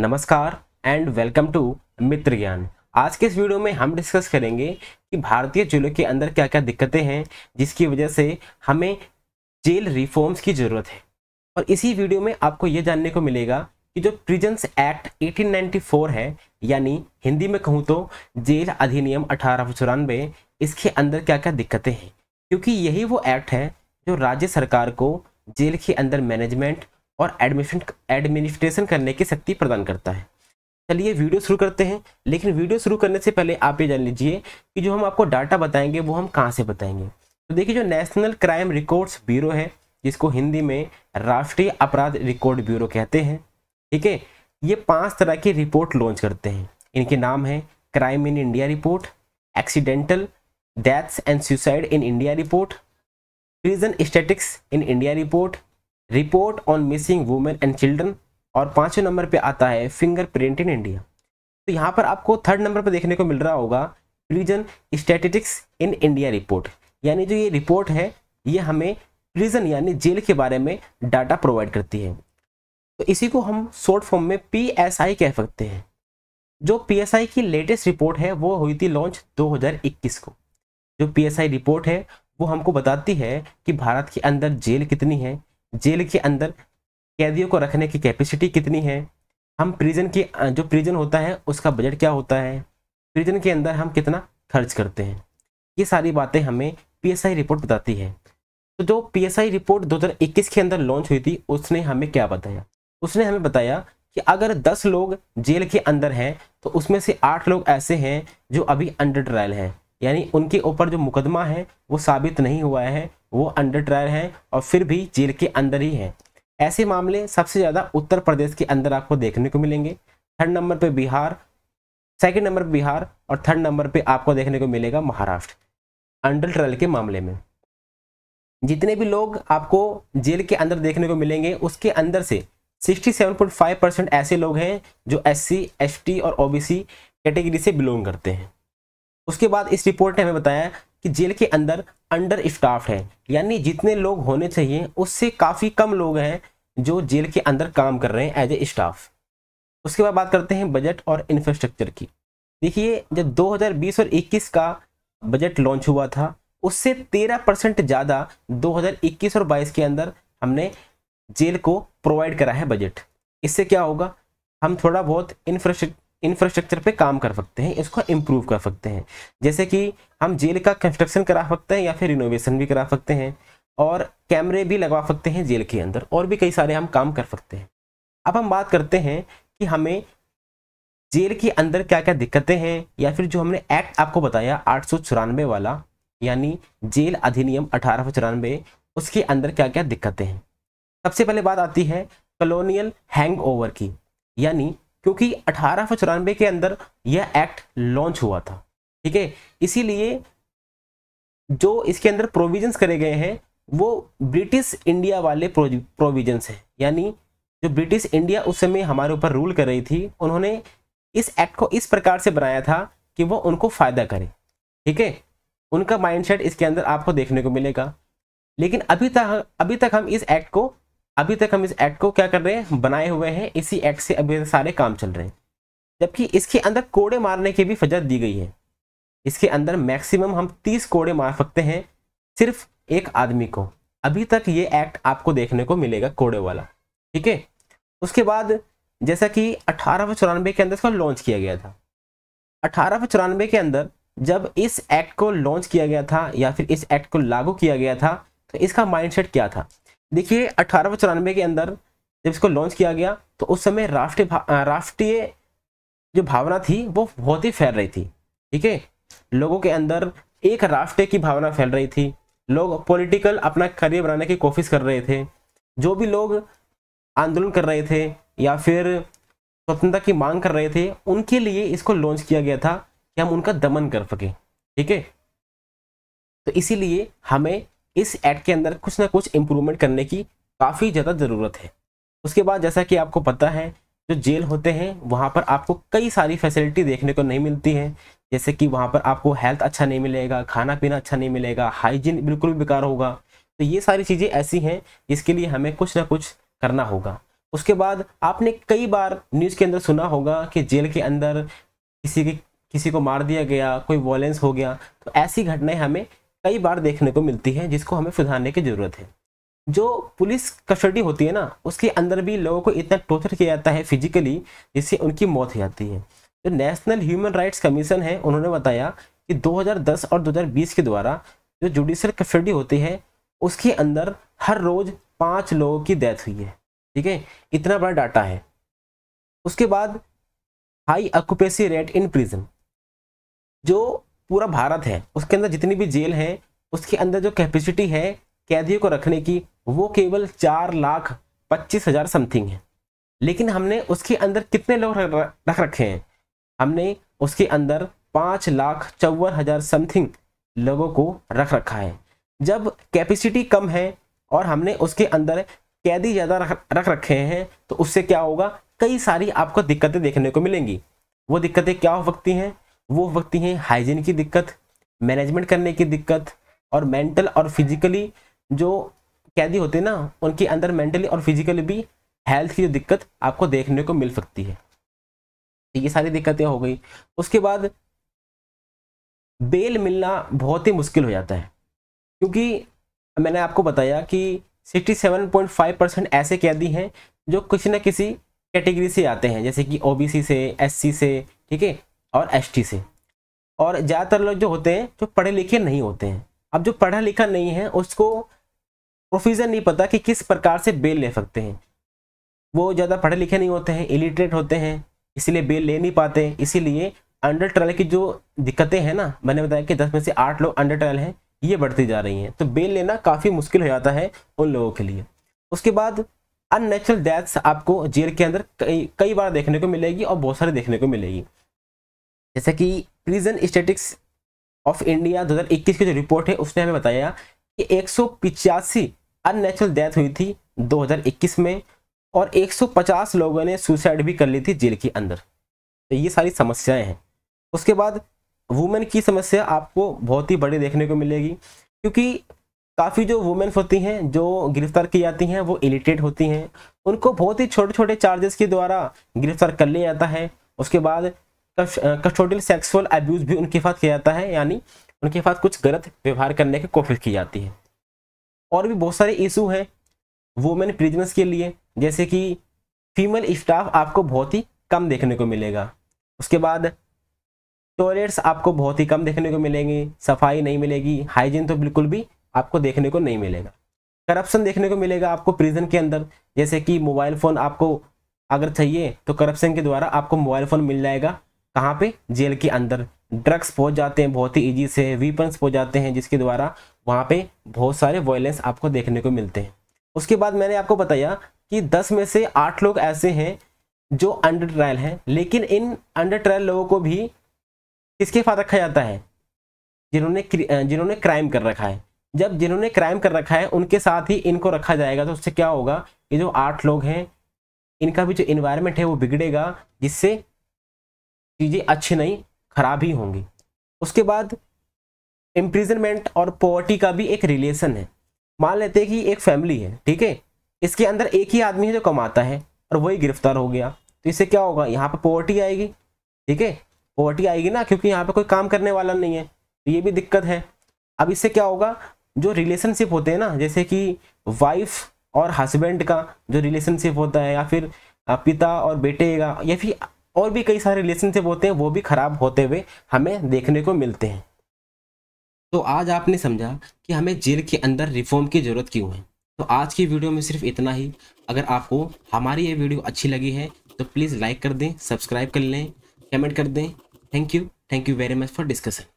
नमस्कार and welcome to मित्र ज्ञान आज के इस वीडियो में हम डिस्कस करेंगे कि भारतीय जेलों के अंदर क्या क्या दिक्कतें हैं जिसकी वजह से हमें जेल रिफॉर्म्स की ज़रूरत है और इसी वीडियो में आपको ये जानने को मिलेगा कि जो प्रिजन्स एक्ट 1894 है यानी हिंदी में कहूँ तो जेल अधिनियम अठारह इसके अंदर क्या क्या दिक्कतें हैं क्योंकि यही वो एक्ट है जो राज्य सरकार को जेल के अंदर मैनेजमेंट और एडमिशन एडमिनिस्ट्रेशन करने की शक्ति प्रदान करता है चलिए वीडियो शुरू करते हैं लेकिन वीडियो शुरू करने से पहले आप ये जान लीजिए कि जो हम आपको डाटा बताएंगे वो हम कहाँ से बताएंगे तो देखिए जो नेशनल क्राइम रिकॉर्ड्स ब्यूरो है जिसको हिंदी में राष्ट्रीय अपराध रिकॉर्ड ब्यूरो कहते हैं ठीक है ये पांच तरह की रिपोर्ट लॉन्च करते हैं इनके नाम है crime in India report accidental deaths and suicide in India report prison statics in India report report on missing women and children और पाँचवें नंबर पे आता है फिंगर प्रिंट इन इंडिया तो यहाँ पर आपको थर्ड नंबर पर देखने को मिल रहा होगा prison statistics in India report यानी जो ये रिपोर्ट है ये हमें प्रिजन यानी जेल के बारे में डाटा प्रोवाइड करती है तो इसी को हम शॉर्ट फॉर्म में पी कह सकते हैं जो पी की लेटेस्ट रिपोर्ट है वो हुई थी लॉन्च 2021 को जो पी रिपोर्ट है वो हमको बताती है कि भारत के अंदर जेल कितनी है जेल के अंदर कैदियों को रखने की कैपेसिटी कितनी है हम प्रिजन के जो प्रिजन होता है उसका बजट क्या होता है प्रिजन के अंदर हम कितना खर्च करते हैं ये सारी बातें हमें पीएसआई रिपोर्ट बताती है तो जो पीएसआई रिपोर्ट 2021 के अंदर लॉन्च हुई थी उसने हमें क्या बताया उसने हमें बताया कि अगर 10 लोग जेल के अंदर हैं तो उसमें से आठ लोग ऐसे हैं जो अभी अंडर ट्रायल हैं यानी उनके ऊपर जो मुकदमा है वो साबित नहीं हुआ है वो अंडर ट्रायल हैं और फिर भी जेल के अंदर ही हैं ऐसे मामले सबसे ज़्यादा उत्तर प्रदेश के अंदर आपको देखने को मिलेंगे थर्ड नंबर पे बिहार सेकंड नंबर पे बिहार और थर्ड नंबर पे आपको देखने को मिलेगा महाराष्ट्र अंडर ट्रायल के मामले में जितने भी लोग आपको जेल के अंदर देखने को मिलेंगे उसके अंदर से 67.5 परसेंट ऐसे लोग हैं जो एस सी और ओबीसी कैटेगरी से बिलोंग करते हैं उसके बाद इस रिपोर्ट ने हमें बताया कि जेल के अंदर अंडर स्टाफ है यानी जितने लोग होने चाहिए उससे काफ़ी कम लोग हैं जो जेल के अंदर काम कर रहे हैं एज ए स्टाफ उसके बाद बात करते हैं बजट और इंफ्रास्ट्रक्चर की देखिए जब 2020 और 21 का बजट लॉन्च हुआ था उससे 13 परसेंट ज़्यादा 2021 और 22 के अंदर हमने जेल को प्रोवाइड करा है बजट इससे क्या होगा हम थोड़ा बहुत इंफ्रास्ट्रक्चर इंफ्रास्ट्रक्चर पे काम कर सकते हैं इसको इम्प्रूव कर सकते हैं जैसे कि हम जेल का कंस्ट्रक्शन करा सकते हैं या फिर रिनोवेशन भी करा सकते हैं और कैमरे भी लगवा सकते हैं जेल के अंदर और भी कई सारे हम काम कर सकते हैं अब हम बात करते हैं कि हमें जेल के अंदर क्या क्या दिक्कतें हैं या फिर जो हमने एक्ट आपको बताया आठ वाला यानी जेल अधिनियम अठारह उसके अंदर क्या क्या दिक्कतें हैं सबसे पहले बात आती है कलोनियल हैंगओवर की यानी क्योंकि अठारह सौ चौरानवे के अंदर यह एक्ट लॉन्च हुआ था ठीक है इसीलिए जो इसके अंदर प्रोविजंस करे गए हैं वो ब्रिटिश इंडिया वाले प्रोविजंस हैं यानी जो ब्रिटिश इंडिया उस समय हमारे ऊपर रूल कर रही थी उन्होंने इस एक्ट को इस प्रकार से बनाया था कि वो उनको फ़ायदा करे ठीक है उनका माइंडसेट इसके अंदर आपको देखने को मिलेगा लेकिन अभी तक अभी तक हम इस एक्ट को अभी तक हम इस एक्ट को क्या कर रहे हैं बनाए हुए हैं इसी एक्ट से अभी सारे काम चल रहे हैं जबकि इसके अंदर कोड़े मारने की भी फजत दी गई है इसके अंदर मैक्सिमम हम तीस कोड़े मार सकते हैं सिर्फ एक आदमी को अभी तक ये एक्ट आपको देखने को मिलेगा कोड़े वाला ठीक है उसके बाद जैसा कि अठारह के अंदर इसको लॉन्च किया गया था अठारह के अंदर जब इस एक्ट को लॉन्च किया गया था या फिर इस एक्ट को लागू किया गया था तो इसका माइंडसेट क्या था देखिए अठारह के अंदर जब इसको लॉन्च किया गया तो उस समय राष्ट्रीय राष्ट्रीय जो भावना थी वो बहुत ही फैल रही थी ठीक है लोगों के अंदर एक राष्ट्र की भावना फैल रही थी लोग पॉलिटिकल अपना करियर बनाने की कोशिश कर रहे थे जो भी लोग आंदोलन कर रहे थे या फिर स्वतंत्रता की मांग कर रहे थे उनके लिए इसको लॉन्च किया गया था कि हम उनका दमन कर सकें ठीक है तो इसीलिए हमें इस एक्ट के अंदर कुछ ना कुछ इम्प्रूवमेंट करने की काफ़ी ज़्यादा ज़रूरत है उसके बाद जैसा कि आपको पता है जो जेल होते हैं वहाँ पर आपको कई सारी फैसिलिटी देखने को नहीं मिलती है जैसे कि वहाँ पर आपको हेल्थ अच्छा नहीं मिलेगा खाना पीना अच्छा नहीं मिलेगा हाइजीन बिल्कुल बेकार होगा तो ये सारी चीज़ें ऐसी हैं जिसके लिए हमें कुछ ना कुछ करना होगा उसके बाद आपने कई बार न्यूज़ के अंदर सुना होगा कि जेल के अंदर किसी के किसी को मार दिया गया कोई वॉयलेंस हो गया तो ऐसी घटनाएं हमें कई बार देखने को मिलती है जिसको हमें सुधारने की ज़रूरत है जो पुलिस कस्टडी होती है ना उसके अंदर भी लोगों को इतना टॉर्चर किया जाता है फिजिकली जिससे उनकी मौत हो जाती है जो नेशनल ह्यूमन राइट्स कमीशन है उन्होंने बताया कि 2010 और 2020 के द्वारा जो जुडिशल कस्टडी होती है उसके अंदर हर रोज़ पाँच लोगों की डेथ हुई है ठीक है इतना बड़ा डाटा है उसके बाद high occupancy rate in prison जो पूरा भारत है उसके अंदर जितनी भी जेल है उसके अंदर जो कैपेसिटी है कैदियों को रखने की वो केवल चार लाख पच्चीस हज़ार समथिंग है लेकिन हमने उसके अंदर कितने लोग रख रखे हैं हमने उसके अंदर पाँच लाख चौवन हज़ार समथिंग लोगों को रख रखा है जब कैपेसिटी कम है और हमने उसके अंदर कैदी ज़्यादा रख रख रखे हैं तो उससे क्या होगा कई सारी आपको दिक्कतें देखने को मिलेंगी वो दिक्कतें क्या हो सकती हैं वो हो सकती हैं हाइजीन की दिक्कत मैनेजमेंट करने की दिक्कत और मेंटल और फिजिकली जो कैदी होते हैं ना उनके अंदर मेंटली और फिजिकली भी हेल्थ की जो दिक्कत आपको देखने को मिल सकती है तो ये सारी दिक्कतें हो गई उसके बाद बेल मिलना बहुत ही मुश्किल हो जाता है क्योंकि मैंने आपको बताया कि 67.5 परसेंट ऐसे कैदी हैं जो किसी ना किसी कैटेगरी से आते हैं जैसे कि ओबीसी से एससी से ठीक है और एस से और ज़्यादातर लोग जो होते हैं जो पढ़े लिखे नहीं होते हैं अब जो पढ़ा लिखा नहीं है उसको प्रोफिजन नहीं पता कि किस प्रकार से बेल ले सकते हैं वो ज़्यादा पढ़े लिखे नहीं होते हैं इलिटरेट होते हैं इसीलिए बेल ले नहीं पाते इसीलिए अंडर ट्रायल की जो दिक्कतें हैं ना मैंने बताया कि दस में से आठ लोग अंडर ट्रायल हैं ये बढ़ती जा रही हैं तो बेल लेना काफ़ी मुश्किल हो जाता है उन लोगों के लिए उसके बाद अननेचुरल डेथ्स आपको जेल के अंदर कई कई बार देखने को मिलेगी और बहुत सारे देखने को मिलेगी जैसा कि प्रिजन स्टेटिक्स ऑफ इंडिया 2021 की जो रिपोर्ट है उसने हमें बताया कि एक अननेचुरल डेथ हुई थी 2021 में और 150 लोगों ने सुसाइड भी कर ली थी जेल के अंदर तो ये सारी समस्याएं हैं उसके बाद वुमेन की समस्या आपको बहुत ही बड़ी देखने को मिलेगी क्योंकि काफ़ी जो वुमेन्स होती हैं जो गिरफ्तार की जाती हैं वो इलिटेड होती हैं उनको बहुत ही छोटे छोटे चार्जेस के द्वारा गिरफ्तार कर लिया जाता है उसके बाद कस्टोडियल सेक्सुअल अब्यूज भी उनके साथ किया जाता है यानी उनके साथ कुछ गलत व्यवहार करने की कोशिश की जाती है और भी बहुत सारे इशू हैं वुमेन प्रिजनेस के लिए जैसे कि फीमेल स्टाफ आपको बहुत ही कम देखने को मिलेगा उसके बाद टॉयलेट्स आपको बहुत ही कम देखने को मिलेंगे सफाई नहीं मिलेगी हाइजीन तो बिल्कुल भी आपको देखने को नहीं मिलेगा करप्शन देखने को मिलेगा आपको प्रिजन के अंदर जैसे कि मोबाइल फ़ोन आपको अगर चाहिए तो करप्शन के द्वारा आपको मोबाइल फ़ोन मिल जाएगा कहाँ पे जेल के अंदर ड्रग्स पहुंच जाते हैं बहुत ही ईजी से वीपन्स पहुंच जाते हैं जिसके द्वारा वहाँ पे बहुत सारे वॉयलेंस आपको देखने को मिलते हैं उसके बाद मैंने आपको बताया कि दस में से आठ लोग ऐसे हैं जो अंडर ट्रायल हैं लेकिन इन अंडर ट्रायल लोगों को भी किसके पास रखा जाता है जिन्होंने जिन्होंने क्राइम कर रखा है जब जिन्होंने क्राइम कर रखा है उनके साथ ही इनको रखा जाएगा तो उससे क्या होगा कि जो आठ लोग हैं इनका भी जो इन्वायरमेंट है वो बिगड़ेगा जिससे चीज़ें अच्छी नहीं खराब ही होंगी उसके बाद इम्प्रिजनमेंट और पॉवर्टी का भी एक रिलेशन है मान लेते हैं कि एक फैमिली है ठीक है इसके अंदर एक ही आदमी है जो कमाता है और वही गिरफ्तार हो गया तो इससे क्या होगा यहाँ पर पॉवर्टी आएगी ठीक है पॉवर्टी आएगी ना क्योंकि यहाँ पर कोई काम करने वाला नहीं है तो ये भी दिक्कत है अब इससे क्या होगा जो रिलेशनशिप होते हैं ना जैसे कि वाइफ और हस्बैंड का जो रिलेशनशिप होता है या फिर पिता और बेटे का या फिर और भी कई सारे रिलेशनशिप होते हैं वो भी खराब होते हुए हमें देखने को मिलते हैं तो आज आपने समझा कि हमें जेल के अंदर रिफॉर्म की ज़रूरत क्यों है तो आज की वीडियो में सिर्फ इतना ही अगर आपको हमारी ये वीडियो अच्छी लगी है तो प्लीज़ लाइक कर दें सब्सक्राइब कर लें कमेंट कर दें thank you thank you very much for discussion